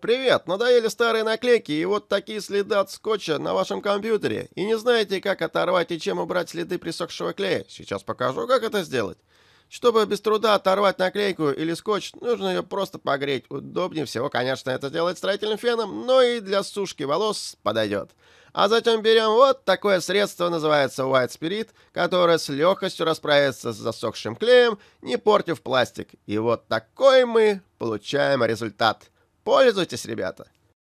«Привет! Надоели старые наклейки и вот такие следы от скотча на вашем компьютере. И не знаете, как оторвать и чем убрать следы присохшего клея? Сейчас покажу, как это сделать. Чтобы без труда оторвать наклейку или скотч, нужно ее просто погреть. Удобнее всего, конечно, это делать строительным феном, но и для сушки волос подойдет. А затем берем вот такое средство, называется White Spirit, которое с легкостью расправится с засохшим клеем, не портив пластик. И вот такой мы получаем результат. Пользуйтесь, ребята.